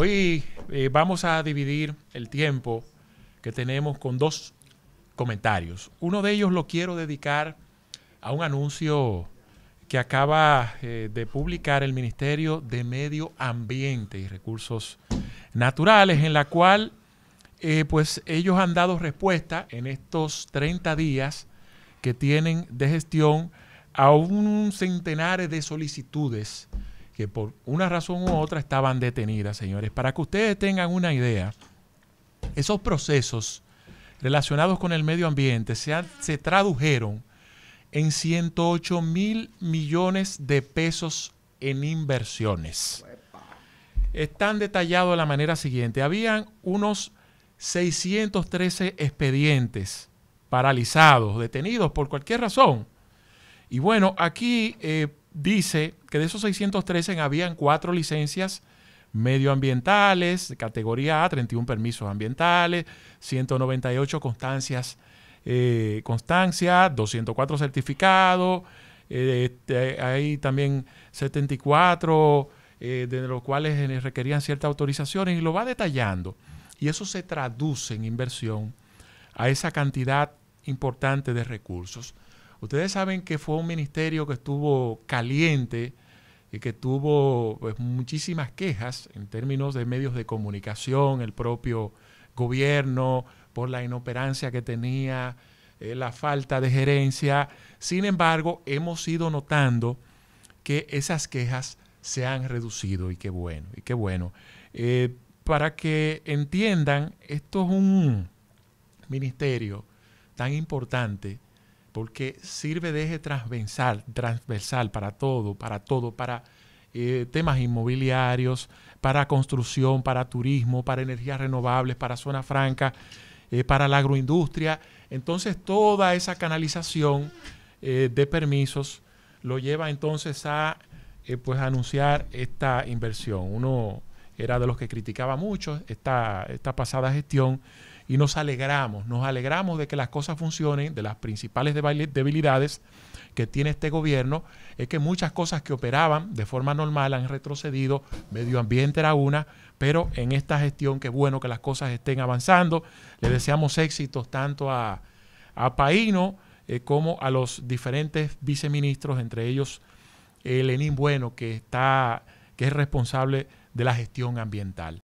Hoy eh, vamos a dividir el tiempo que tenemos con dos comentarios. Uno de ellos lo quiero dedicar a un anuncio que acaba eh, de publicar el Ministerio de Medio Ambiente y Recursos Naturales, en la cual eh, pues ellos han dado respuesta en estos 30 días que tienen de gestión a un centenar de solicitudes que por una razón u otra estaban detenidas, señores. Para que ustedes tengan una idea, esos procesos relacionados con el medio ambiente se, se tradujeron en 108 mil millones de pesos en inversiones. Están detallados de la manera siguiente. Habían unos 613 expedientes paralizados, detenidos por cualquier razón. Y bueno, aquí eh, dice que de esos 613 habían cuatro licencias medioambientales, categoría A, 31 permisos ambientales, 198 constancias, eh, constancia, 204 certificados, eh, este, hay también 74 eh, de los cuales requerían ciertas autorizaciones y lo va detallando. Y eso se traduce en inversión a esa cantidad importante de recursos. Ustedes saben que fue un ministerio que estuvo caliente y que tuvo pues, muchísimas quejas en términos de medios de comunicación, el propio gobierno, por la inoperancia que tenía, eh, la falta de gerencia. Sin embargo, hemos ido notando que esas quejas se han reducido y qué bueno, y qué bueno. Eh, para que entiendan, esto es un ministerio tan importante porque sirve de eje transversal, transversal para todo, para todo, para eh, temas inmobiliarios, para construcción, para turismo, para energías renovables, para zona franca, eh, para la agroindustria. Entonces toda esa canalización eh, de permisos lo lleva entonces a pues, anunciar esta inversión. Uno era de los que criticaba mucho esta, esta pasada gestión y nos alegramos, nos alegramos de que las cosas funcionen, de las principales debilidades que tiene este gobierno, es que muchas cosas que operaban de forma normal han retrocedido, medio ambiente era una, pero en esta gestión qué bueno que las cosas estén avanzando, le deseamos éxitos tanto a, a Paino eh, como a los diferentes viceministros, entre ellos eh, Lenín Bueno, que, está, que es responsable de la gestión ambiental.